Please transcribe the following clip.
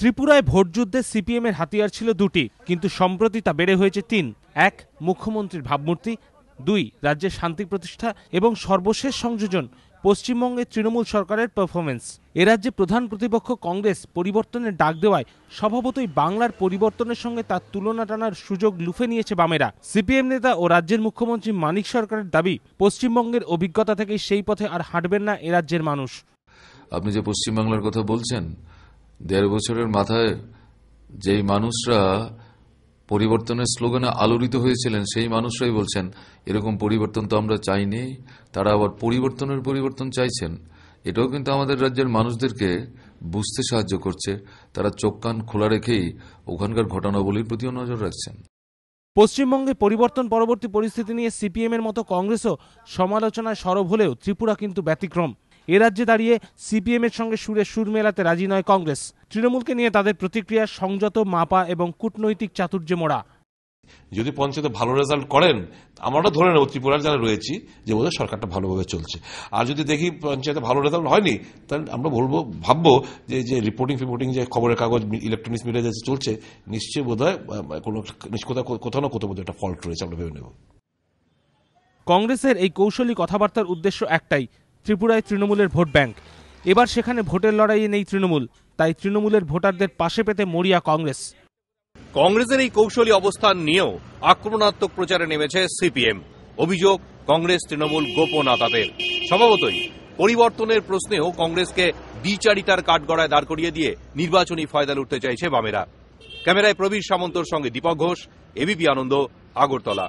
ত্রিপুরায় ভোটযুদ্ধে সিপিএমের হাতিয়ার ছিল দুটি কিন্তু সম্প্রতি তা বেড়ে হয়েছে তিন এক মুখ্যমন্ত্রীর ভাবমূর্তি দুই রাজ্যের শান্তি প্রতিষ্ঠা এবং সর্বশেষ সংযোজন পশ্চিমবঙ্গে তৃণমূল সরকারের পারফরমেন্স এ রাজ্যে প্রধান প্রতিপক্ষ কংগ্রেস পরিবর্তনের ডাক দেওয়ায় স্বভাবতই বাংলার পরিবর্তনের সঙ্গে তার তুলনা টানার সুযোগ লুফে নিয়েছে বামেরা সিপিএম নেতা ও রাজ্যের মুখ্যমন্ত্রী মানিক সরকারের দাবি পশ্চিমবঙ্গের অভিজ্ঞতা থেকেই সেই পথে আর হাঁটবেন না এ রাজ্যের মানুষ আপনি যে পশ্চিমবাংলার কথা বলছেন দেড় বছরের মাথায় যেই মানুষরা পরিবর্তনের স্লোগানে আলোড়িত হয়েছিলেন সেই মানুষরাই বলছেন এরকম পরিবর্তন তো আমরা চাইনি তারা আবার পরিবর্তনের পরিবর্তন চাইছেন এটাও কিন্তু আমাদের রাজ্যের মানুষদেরকে বুঝতে সাহায্য করছে তারা চোখ কান খোলা রেখেই ওখানকার ঘটনাবলীর প্রতিও নজর রাখছেন পশ্চিমবঙ্গে পরিবর্তন পরবর্তী পরিস্থিতি নিয়ে সিপিএমের মতো কংগ্রেসও সমালোচনায় সরব হলেও ত্রিপুরা কিন্তু ব্যতিক্রম এ রাজ্যে দাঁড়িয়ে সিপিএমের সঙ্গে সুরে সুর মেলাতে রাজি নয় কংগ্রেস তৃণমূলকে নিয়ে তাদের প্রতিক্রিয়া সংযত মাপা এবং কূটনৈতিক চাতুর্যে মোড়া যদি পঞ্চায়েতে ভালো রেজাল্ট করেন আমরা ধরে নেব ত্রিপুরার যারা রয়েছি যে ওদের সরকারটা ভালোভাবে চলছে আর যদি দেখি পঞ্চায়েতে ভালো রেজাল্ট হয়নি তাহলে আমরা বলবো ভাববো যে যে রিপোর্টিং ফিপোর্টিং যে খবরের কাগজ ইলেকট্রনিক্স মিডিয়া যে চলছে নিশ্চয়ই বোধ হয় কোনো কোথাও না কোথাও বোধ একটা ফল্ট রয়েছে আমরা ভেবে নেব কংগ্রেসের এই কৌশলী কথাবার্তার উদ্দেশ্য একটাই ত্রিপুরায় তৃণমূলের ভোট ব্যাংক এবার সেখানে ভোটের লড়াইয়ে নেই তৃণমূল তাই তৃণমূলের ভোটারদের পাশে পেতে মরিয়া কংগ্রেস কংগ্রেসের এই কৌশলী অবস্থান নিয়েও আক্রমণাত্মক প্রচারে নেমেছে সিপিএম অভিযোগ কংগ্রেস তৃণমূল গোপন আতাদের স্বভাবতই পরিবর্তনের প্রশ্নেও কংগ্রেসকে দ্বিচারিতার কাঠগড়ায় দাঁড় করিয়ে দিয়ে নির্বাচনী ফয়দা লুটতে চাইছে বামেরা ক্যামেরায় প্রবীর সামন্তর সঙ্গে দীপক ঘোষ এবিপি আনন্দ আগরতলা